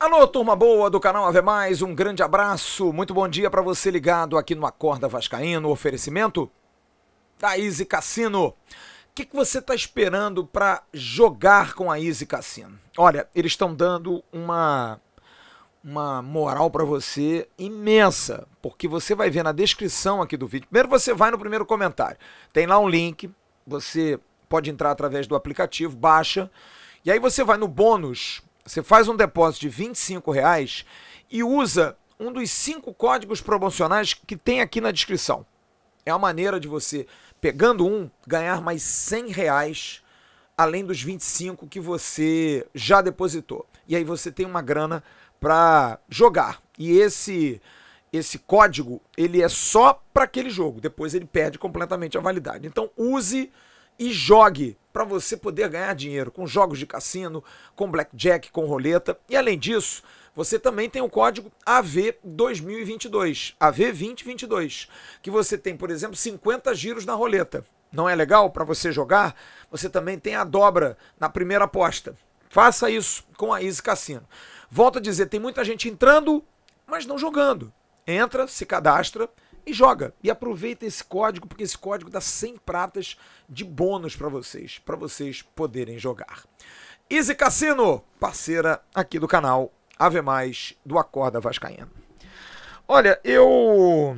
Alô, turma boa do canal Ave Mais, um grande abraço, muito bom dia para você ligado aqui no Acorda Vascaíno, oferecimento da Easy Cassino. O que, que você está esperando para jogar com a Easy Cassino? Olha, eles estão dando uma, uma moral para você imensa, porque você vai ver na descrição aqui do vídeo. Primeiro você vai no primeiro comentário, tem lá um link, você pode entrar através do aplicativo, baixa, e aí você vai no bônus você faz um depósito de 25 reais e usa um dos cinco códigos promocionais que tem aqui na descrição. É a maneira de você, pegando um, ganhar mais 100 reais além dos 25 que você já depositou. E aí você tem uma grana para jogar. E esse esse código, ele é só para aquele jogo. Depois ele perde completamente a validade. Então use e jogue para você poder ganhar dinheiro com jogos de cassino, com blackjack, com roleta. E além disso, você também tem o código AV2022, AV2022, que você tem, por exemplo, 50 giros na roleta. Não é legal para você jogar? Você também tem a dobra na primeira aposta. Faça isso com a Easy Cassino. Volto a dizer, tem muita gente entrando, mas não jogando. Entra, se cadastra, e joga. E aproveita esse código, porque esse código dá 100 pratas de bônus para vocês, para vocês poderem jogar. Easy Cassino, parceira aqui do canal Ave Mais do Acorda Vascaína. Olha, eu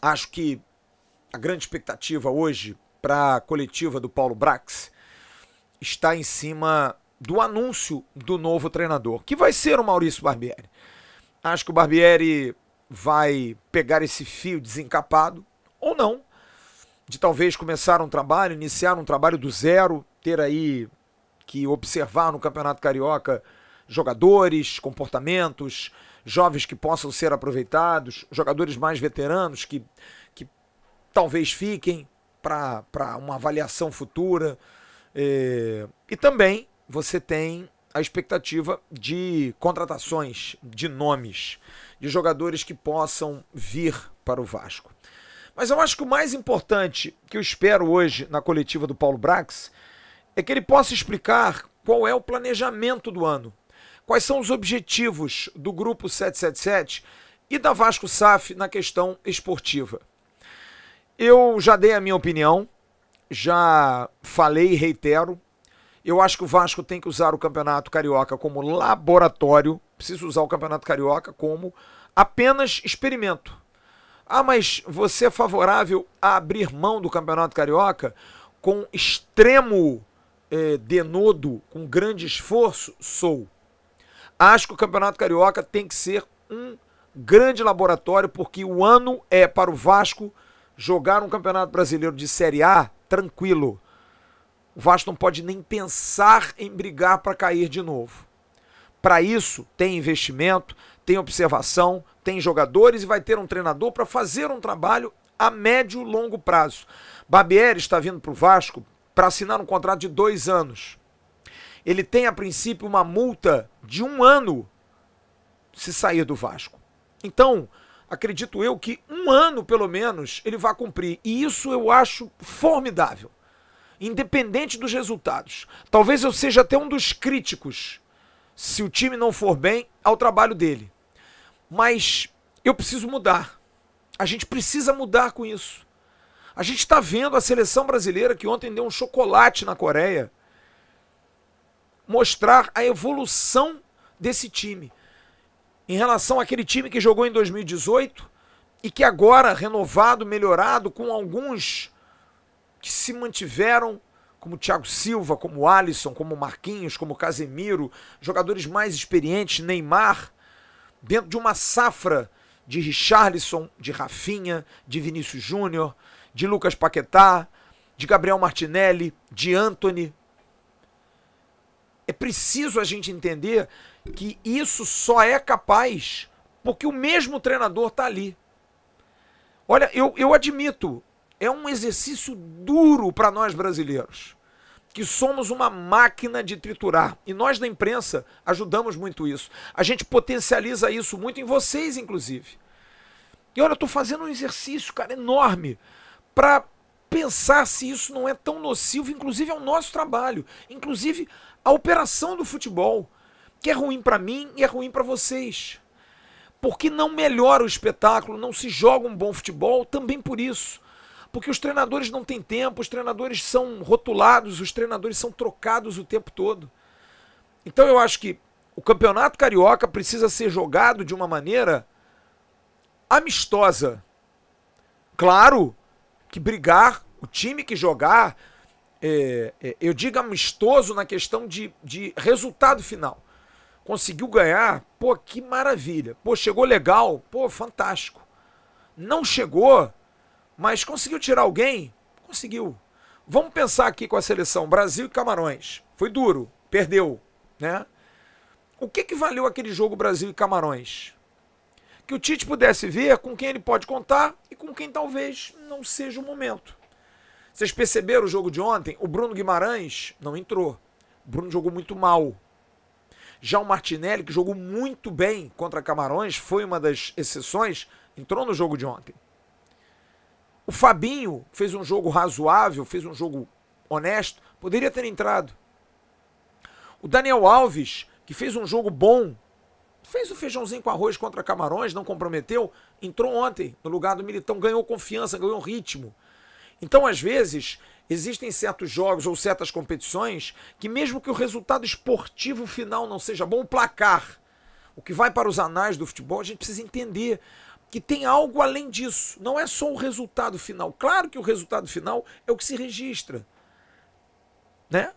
acho que a grande expectativa hoje para a coletiva do Paulo Brax está em cima do anúncio do novo treinador, que vai ser o Maurício Barbieri. Acho que o Barbieri vai pegar esse fio desencapado ou não, de talvez começar um trabalho, iniciar um trabalho do zero, ter aí que observar no Campeonato Carioca jogadores, comportamentos, jovens que possam ser aproveitados, jogadores mais veteranos que, que talvez fiquem para uma avaliação futura. É, e também você tem a expectativa de contratações, de nomes, de jogadores que possam vir para o Vasco. Mas eu acho que o mais importante que eu espero hoje na coletiva do Paulo Brax é que ele possa explicar qual é o planejamento do ano, quais são os objetivos do grupo 777 e da Vasco SAF na questão esportiva. Eu já dei a minha opinião, já falei e reitero eu acho que o Vasco tem que usar o Campeonato Carioca como laboratório. Precisa usar o Campeonato Carioca como apenas experimento. Ah, mas você é favorável a abrir mão do Campeonato Carioca com extremo eh, denodo, com grande esforço? Sou. Acho que o Campeonato Carioca tem que ser um grande laboratório, porque o ano é para o Vasco jogar um Campeonato Brasileiro de Série A tranquilo. O Vasco não pode nem pensar em brigar para cair de novo. Para isso, tem investimento, tem observação, tem jogadores e vai ter um treinador para fazer um trabalho a médio e longo prazo. Barbieri está vindo para o Vasco para assinar um contrato de dois anos. Ele tem, a princípio, uma multa de um ano se sair do Vasco. Então, acredito eu que um ano, pelo menos, ele vai cumprir. E isso eu acho formidável independente dos resultados. Talvez eu seja até um dos críticos, se o time não for bem, ao trabalho dele. Mas eu preciso mudar. A gente precisa mudar com isso. A gente está vendo a seleção brasileira, que ontem deu um chocolate na Coreia, mostrar a evolução desse time em relação àquele time que jogou em 2018 e que agora, renovado, melhorado, com alguns que se mantiveram como Thiago Silva, como Alisson, como Marquinhos, como Casemiro, jogadores mais experientes, Neymar, dentro de uma safra de Richarlison, de Rafinha, de Vinícius Júnior, de Lucas Paquetá, de Gabriel Martinelli, de Anthony. É preciso a gente entender que isso só é capaz porque o mesmo treinador está ali. Olha, eu, eu admito, é um exercício duro para nós brasileiros, que somos uma máquina de triturar. E nós da imprensa ajudamos muito isso. A gente potencializa isso muito em vocês, inclusive. E olha, eu estou fazendo um exercício, cara, enorme para pensar se isso não é tão nocivo, inclusive ao nosso trabalho, inclusive à operação do futebol, que é ruim para mim e é ruim para vocês. Porque não melhora o espetáculo, não se joga um bom futebol também por isso. Porque os treinadores não têm tempo, os treinadores são rotulados, os treinadores são trocados o tempo todo. Então eu acho que o campeonato carioca precisa ser jogado de uma maneira amistosa. Claro que brigar, o time que jogar, é, é, eu digo amistoso na questão de, de resultado final. Conseguiu ganhar, pô, que maravilha. Pô, chegou legal, pô, fantástico. Não chegou, mas conseguiu tirar alguém? Conseguiu. Vamos pensar aqui com a seleção Brasil e Camarões. Foi duro, perdeu, né? O que, que valeu aquele jogo Brasil e Camarões? Que o Tite pudesse ver com quem ele pode contar e com quem talvez não seja o momento. Vocês perceberam o jogo de ontem? O Bruno Guimarães não entrou. O Bruno jogou muito mal. Já o Martinelli, que jogou muito bem contra Camarões, foi uma das exceções, entrou no jogo de ontem. O Fabinho fez um jogo razoável, fez um jogo honesto, poderia ter entrado. O Daniel Alves, que fez um jogo bom, fez o feijãozinho com arroz contra Camarões, não comprometeu, entrou ontem no lugar do Militão, ganhou confiança, ganhou ritmo. Então, às vezes, existem certos jogos ou certas competições que, mesmo que o resultado esportivo final não seja bom, o placar, o que vai para os anais do futebol, a gente precisa entender que tem algo além disso. Não é só o resultado final. Claro que o resultado final é o que se registra. Né?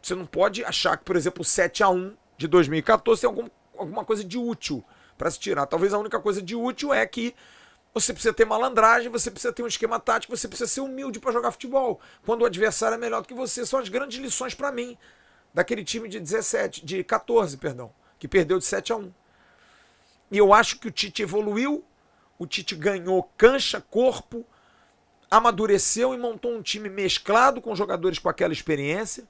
Você não pode achar que, por exemplo, o 7 a 1 de 2014 tem algum, alguma coisa de útil para se tirar. Talvez a única coisa de útil é que você precisa ter malandragem, você precisa ter um esquema tático, você precisa ser humilde para jogar futebol. Quando o adversário é melhor do que você, são as grandes lições para mim daquele time de 17, de 14, perdão, que perdeu de 7 a 1. E eu acho que o Tite evoluiu, o Tite ganhou cancha, corpo, amadureceu e montou um time mesclado com jogadores com aquela experiência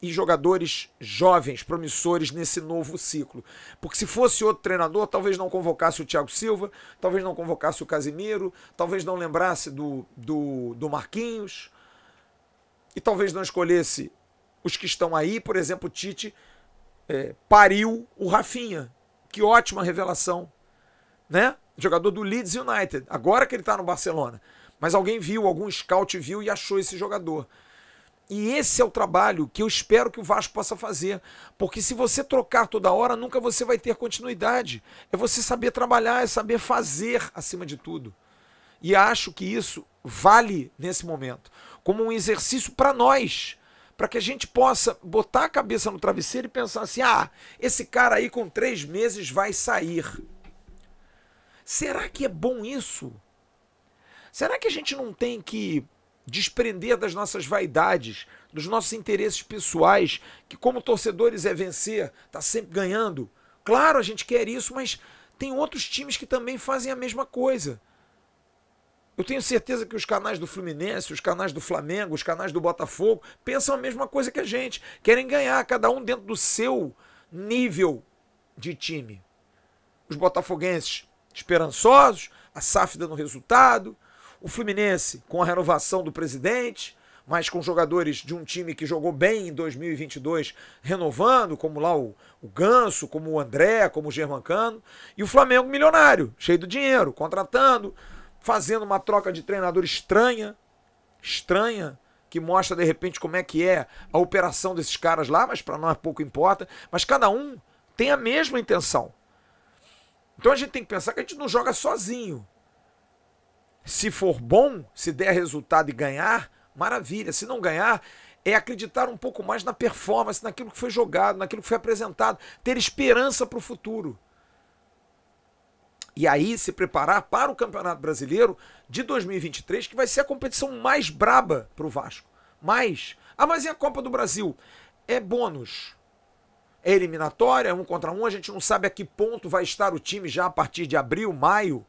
e jogadores jovens, promissores nesse novo ciclo. Porque se fosse outro treinador, talvez não convocasse o Thiago Silva, talvez não convocasse o Casimiro, talvez não lembrasse do, do, do Marquinhos e talvez não escolhesse os que estão aí. Por exemplo, o Tite é, pariu o Rafinha. Que ótima revelação, né? Jogador do Leeds United, agora que ele está no Barcelona. Mas alguém viu, algum scout viu e achou esse jogador. E esse é o trabalho que eu espero que o Vasco possa fazer. Porque se você trocar toda hora, nunca você vai ter continuidade. É você saber trabalhar, é saber fazer acima de tudo. E acho que isso vale nesse momento como um exercício para nós, para que a gente possa botar a cabeça no travesseiro e pensar assim: ah, esse cara aí com três meses vai sair. Será que é bom isso? Será que a gente não tem que desprender das nossas vaidades, dos nossos interesses pessoais, que como torcedores é vencer, tá sempre ganhando? Claro, a gente quer isso, mas tem outros times que também fazem a mesma coisa. Eu tenho certeza que os canais do Fluminense, os canais do Flamengo, os canais do Botafogo pensam a mesma coisa que a gente. Querem ganhar, cada um dentro do seu nível de time. Os botafoguenses esperançosos, a sáfida no resultado, o Fluminense com a renovação do presidente, mas com jogadores de um time que jogou bem em 2022, renovando, como lá o, o Ganso, como o André, como o Germancano, e o Flamengo milionário, cheio de dinheiro, contratando, fazendo uma troca de treinador estranha, estranha, que mostra de repente como é que é a operação desses caras lá, mas para nós pouco importa, mas cada um tem a mesma intenção. Então a gente tem que pensar que a gente não joga sozinho. Se for bom, se der resultado e ganhar, maravilha. Se não ganhar, é acreditar um pouco mais na performance, naquilo que foi jogado, naquilo que foi apresentado, ter esperança para o futuro e aí se preparar para o Campeonato Brasileiro de 2023, que vai ser a competição mais braba para o Vasco. Mas, ah, mas e a Copa do Brasil? É bônus. É eliminatória, é um contra um, a gente não sabe a que ponto vai estar o time já a partir de abril, maio.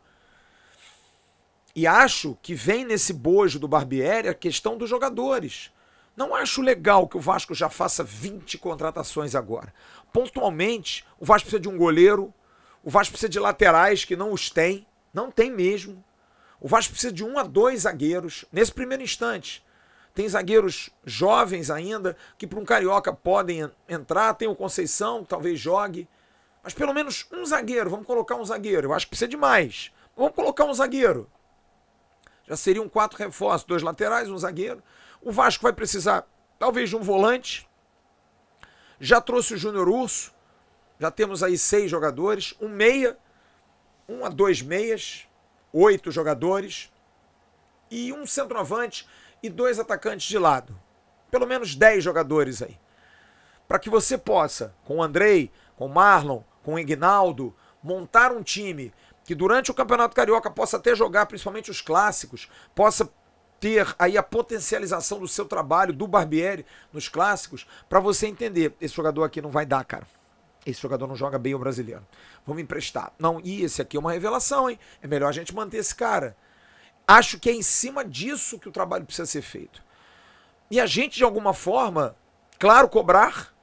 E acho que vem nesse bojo do Barbieri a questão dos jogadores. Não acho legal que o Vasco já faça 20 contratações agora. Pontualmente, o Vasco precisa de um goleiro, o Vasco precisa de laterais que não os tem, não tem mesmo. O Vasco precisa de um a dois zagueiros nesse primeiro instante. Tem zagueiros jovens ainda que para um carioca podem entrar, tem o Conceição, que talvez jogue, mas pelo menos um zagueiro, vamos colocar um zagueiro. Eu acho que precisa de mais. Vamos colocar um zagueiro. Já seriam quatro reforços, dois laterais, um zagueiro. O Vasco vai precisar talvez de um volante. Já trouxe o Júnior Urso, já temos aí seis jogadores, um meia, um a dois meias, oito jogadores e um centroavante e dois atacantes de lado. Pelo menos dez jogadores aí. Para que você possa, com o Andrei, com o Marlon, com o Ignaldo, montar um time que durante o Campeonato Carioca possa até jogar, principalmente os clássicos, possa ter aí a potencialização do seu trabalho, do Barbieri, nos clássicos, para você entender, esse jogador aqui não vai dar, cara esse jogador não joga bem o brasileiro. Vamos emprestar. Não, e esse aqui é uma revelação, hein? É melhor a gente manter esse cara. Acho que é em cima disso que o trabalho precisa ser feito. E a gente, de alguma forma, claro, cobrar,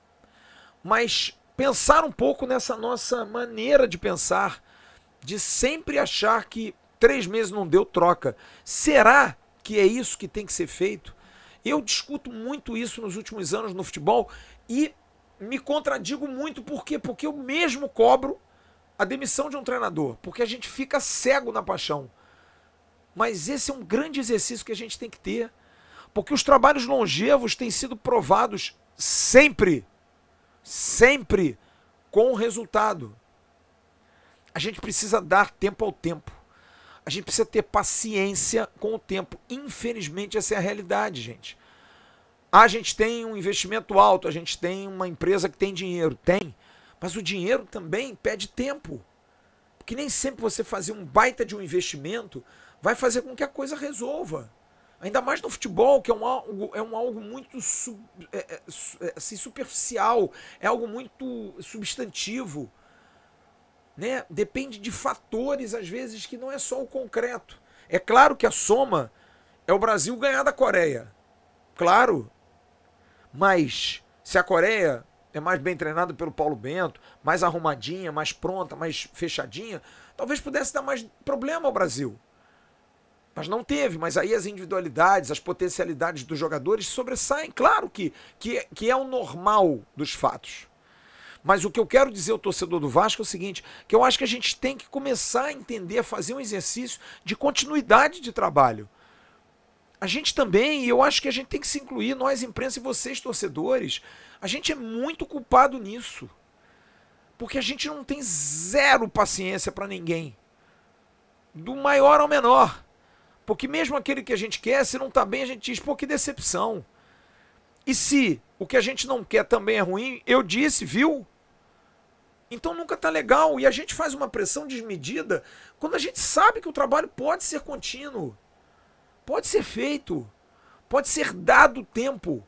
mas pensar um pouco nessa nossa maneira de pensar, de sempre achar que três meses não deu troca. Será que é isso que tem que ser feito? Eu discuto muito isso nos últimos anos no futebol e me contradigo muito, por quê? Porque eu mesmo cobro a demissão de um treinador, porque a gente fica cego na paixão. Mas esse é um grande exercício que a gente tem que ter, porque os trabalhos longevos têm sido provados sempre, sempre com resultado. A gente precisa dar tempo ao tempo. A gente precisa ter paciência com o tempo. Infelizmente, essa é a realidade, gente a gente tem um investimento alto, a gente tem uma empresa que tem dinheiro. Tem. Mas o dinheiro também pede tempo. Porque nem sempre você fazer um baita de um investimento vai fazer com que a coisa resolva. Ainda mais no futebol, que é um algo, é um algo muito sub, é, é, é assim, superficial, é algo muito substantivo. Né? Depende de fatores, às vezes, que não é só o concreto. É claro que a soma é o Brasil ganhar da Coreia. Claro, mas se a Coreia é mais bem treinada pelo Paulo Bento, mais arrumadinha, mais pronta, mais fechadinha, talvez pudesse dar mais problema ao Brasil. Mas não teve, mas aí as individualidades, as potencialidades dos jogadores sobressaem. Claro que, que, que é o normal dos fatos. Mas o que eu quero dizer ao torcedor do Vasco é o seguinte: que eu acho que a gente tem que começar a entender, fazer um exercício de continuidade de trabalho a gente também, e eu acho que a gente tem que se incluir, nós imprensa e vocês torcedores, a gente é muito culpado nisso. Porque a gente não tem zero paciência para ninguém. Do maior ao menor. Porque mesmo aquele que a gente quer, se não tá bem, a gente diz, pô, que decepção. E se o que a gente não quer também é ruim, eu disse, viu? Então nunca tá legal. E a gente faz uma pressão desmedida quando a gente sabe que o trabalho pode ser contínuo. Pode ser feito. Pode ser dado tempo.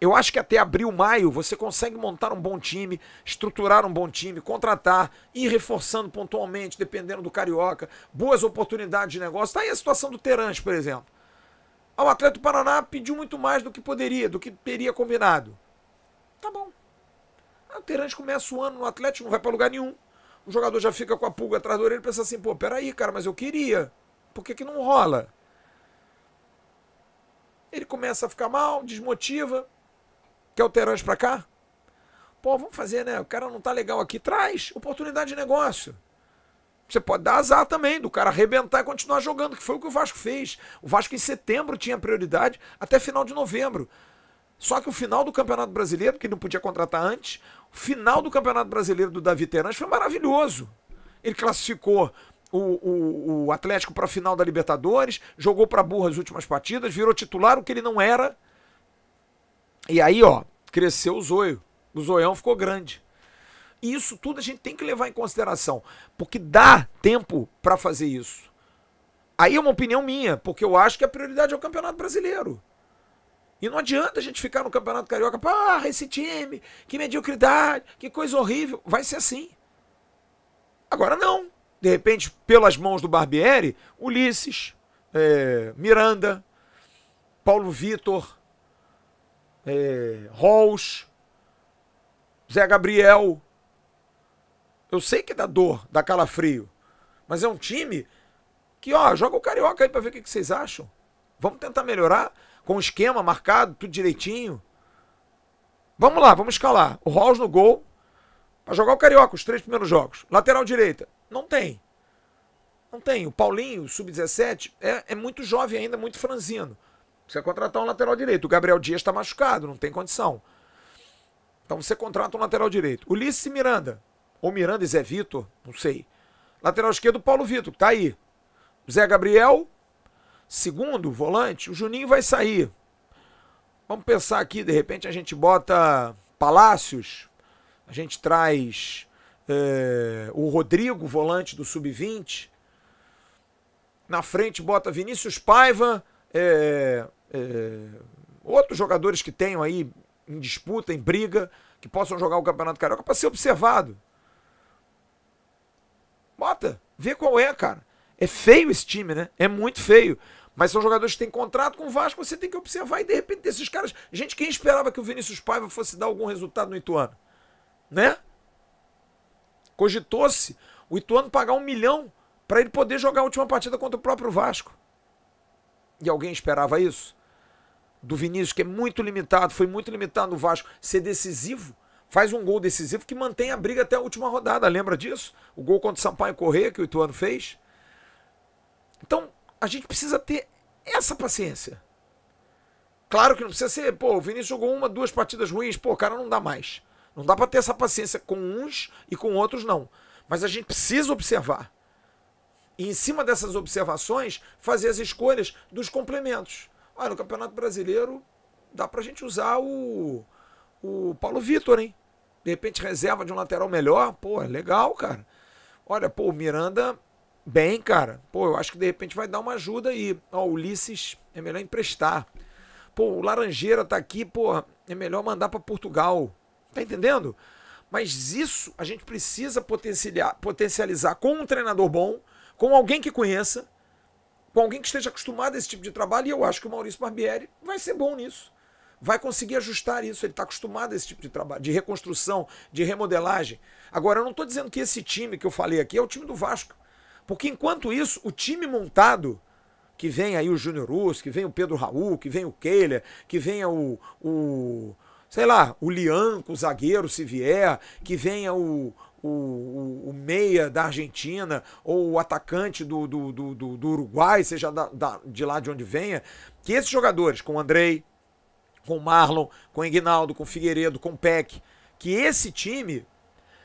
Eu acho que até abril, maio, você consegue montar um bom time, estruturar um bom time, contratar, ir reforçando pontualmente, dependendo do carioca, boas oportunidades de negócio. Está aí a situação do Terãs, por exemplo. Ah, o Atlético Paraná pediu muito mais do que poderia, do que teria combinado. Tá bom. Ah, o Terãs começa o ano no Atlético, não vai para lugar nenhum. O jogador já fica com a pulga atrás da orelha e pensa assim, pô, peraí, cara, mas eu queria. Por que, que não rola? Ele começa a ficar mal, desmotiva. Quer o Terãs para cá? Pô, vamos fazer, né? O cara não tá legal aqui. Traz oportunidade de negócio. Você pode dar azar também, do cara arrebentar e continuar jogando, que foi o que o Vasco fez. O Vasco em setembro tinha prioridade até final de novembro. Só que o final do Campeonato Brasileiro, que ele não podia contratar antes, o final do Campeonato Brasileiro do Davi Terãs foi maravilhoso. Ele classificou o, o, o Atlético para a final da Libertadores, jogou para burra as últimas partidas, virou titular o que ele não era. E aí, ó, cresceu o zoio. O zoião ficou grande. E isso tudo a gente tem que levar em consideração, porque dá tempo para fazer isso. Aí é uma opinião minha, porque eu acho que a prioridade é o Campeonato Brasileiro. E não adianta a gente ficar no Campeonato Carioca, ah, esse time, que mediocridade, que coisa horrível. Vai ser assim. Agora não de repente, pelas mãos do Barbieri, Ulisses, é, Miranda, Paulo Vitor, é, Rolls, Zé Gabriel. Eu sei que dá dor, dá calafrio, mas é um time que, ó, joga o Carioca aí pra ver o que, que vocês acham. Vamos tentar melhorar com o esquema marcado, tudo direitinho. Vamos lá, vamos escalar. O Rolls no gol, para jogar o Carioca, os três primeiros jogos. Lateral direita, não tem. Não tem. O Paulinho, sub-17, é, é muito jovem ainda, muito franzino. Precisa contratar um lateral direito. O Gabriel Dias está machucado, não tem condição. Então você contrata um lateral direito. Ulisses Miranda, ou Miranda e Zé Vitor, não sei. Lateral esquerdo, Paulo Vitor, tá aí. Zé Gabriel, segundo volante, o Juninho vai sair. Vamos pensar aqui, de repente a gente bota Palácios, a gente traz é, o Rodrigo, volante do Sub-20. Na frente bota Vinícius Paiva, é, é, outros jogadores que tenham aí em disputa, em briga, que possam jogar o Campeonato Carioca para ser observado. Bota, vê qual é, cara. É feio esse time, né? É muito feio. Mas são jogadores que têm contrato com o Vasco, você tem que observar e de repente esses caras. Gente, quem esperava que o Vinícius Paiva fosse dar algum resultado no Ituano? né? Cogitou-se o Ituano pagar um milhão para ele poder jogar a última partida contra o próprio Vasco. E alguém esperava isso? Do Vinícius, que é muito limitado, foi muito limitado no Vasco, ser decisivo, faz um gol decisivo que mantém a briga até a última rodada. Lembra disso? O gol contra o Sampaio Correia que o Ituano fez. Então, a gente precisa ter essa paciência. Claro que não precisa ser, pô, o Vinícius jogou uma, duas partidas ruins, pô, o cara não dá mais. Não dá para ter essa paciência com uns e com outros não. Mas a gente precisa observar. E em cima dessas observações, fazer as escolhas dos complementos. Olha, no Campeonato Brasileiro dá para a gente usar o, o Paulo Vitor, hein? De repente reserva de um lateral melhor. Pô, é legal, cara. Olha, pô, o Miranda bem, cara. Pô, eu acho que de repente vai dar uma ajuda aí. Ó, o Ulisses é melhor emprestar. Pô, o Laranjeira tá aqui, pô, é melhor mandar para Portugal. Tá entendendo? Mas isso a gente precisa potencializar, potencializar com um treinador bom, com alguém que conheça, com alguém que esteja acostumado a esse tipo de trabalho, e eu acho que o Maurício Barbieri vai ser bom nisso. Vai conseguir ajustar isso, ele está acostumado a esse tipo de trabalho, de reconstrução, de remodelagem. Agora, eu não estou dizendo que esse time que eu falei aqui é o time do Vasco. Porque enquanto isso, o time montado, que vem aí o Júnior Russo, que vem o Pedro Raul, que vem o Keila, que vem o, o sei lá, o Lianco, o zagueiro, se vier, que venha o, o, o, o, meia da Argentina ou o atacante do, do, do, do Uruguai, seja da, da, de lá de onde venha, que esses jogadores, com o Andrei, com o Marlon, com o Ignaldo, com o Figueiredo, com o Peck, que esse time,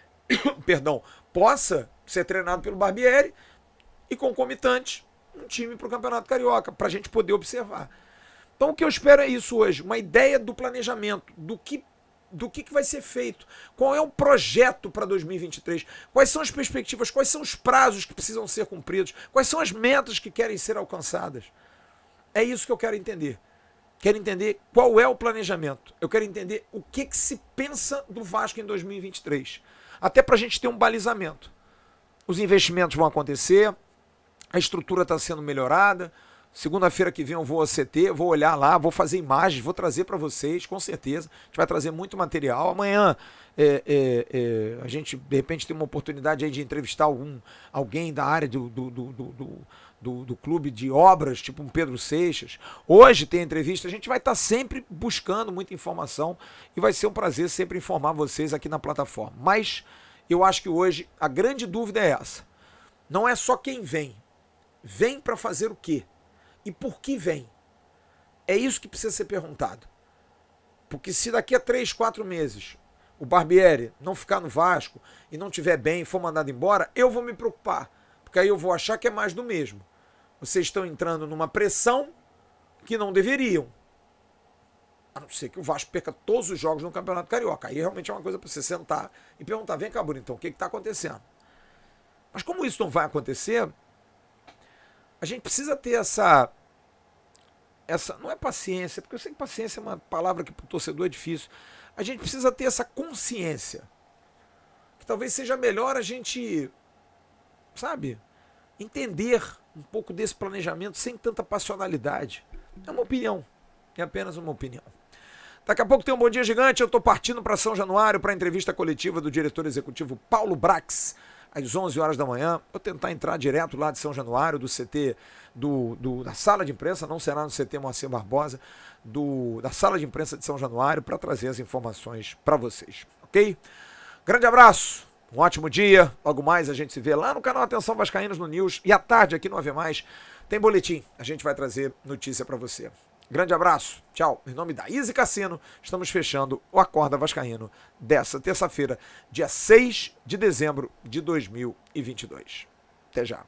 perdão, possa ser treinado pelo Barbieri e concomitante um time para o Campeonato Carioca, para a gente poder observar. Então o que eu espero é isso hoje, uma ideia do planejamento, do que do que, que vai ser feito, qual é o projeto para 2023, quais são as perspectivas, quais são os prazos que precisam ser cumpridos, quais são as metas que querem ser alcançadas. É isso que eu quero entender. Quero entender qual é o planejamento. Eu quero entender o que, que se pensa do Vasco em 2023. Até para a gente ter um balizamento. Os investimentos vão acontecer, a estrutura está sendo melhorada, Segunda-feira que vem eu vou a CT, vou olhar lá, vou fazer imagens, vou trazer para vocês, com certeza. A gente vai trazer muito material. Amanhã é, é, é, a gente, de repente, tem uma oportunidade aí de entrevistar algum, alguém da área do, do, do, do do, do, clube de obras, tipo um Pedro Seixas. Hoje tem entrevista, a gente vai estar tá sempre buscando muita informação e vai ser um prazer sempre informar vocês aqui na plataforma. Mas eu acho que hoje a grande dúvida é essa. Não é só quem vem. Vem para fazer o quê? e por que vem? É isso que precisa ser perguntado. Porque se daqui a três, quatro meses o Barbieri não ficar no Vasco e não tiver bem, e for mandado embora, eu vou me preocupar. Porque aí eu vou achar que é mais do mesmo. Vocês estão entrando numa pressão que não deveriam. A não ser que o Vasco perca todos os jogos no Campeonato Carioca. Aí realmente é uma coisa para você sentar e perguntar: vem cá, então? o que está acontecendo? Mas como isso não vai acontecer, a gente precisa ter essa essa não é paciência, porque eu sei que paciência é uma palavra que para o torcedor é difícil. A gente precisa ter essa consciência que talvez seja melhor a gente, sabe, entender um pouco desse planejamento sem tanta passionalidade. É uma opinião, é apenas uma opinião. Daqui a pouco tem um bom dia gigante. Eu estou partindo para São Januário para a entrevista coletiva do diretor executivo Paulo Brax às 11 horas da manhã. Vou tentar entrar direto lá de São Januário, do CT, do, do da sala de imprensa, não será no CT Moacir Barbosa, do, da sala de imprensa de São Januário, para trazer as informações para vocês, ok? Grande abraço, um ótimo dia. Logo mais a gente se vê lá no canal Atenção Vascaínos no News. E à tarde aqui no Ave Mais tem boletim. A gente vai trazer notícia para você. Grande abraço, tchau. Em nome é da Easy Cassino, estamos fechando o Acorda Vascaíno dessa terça-feira, dia 6 de dezembro de 2022. Até já.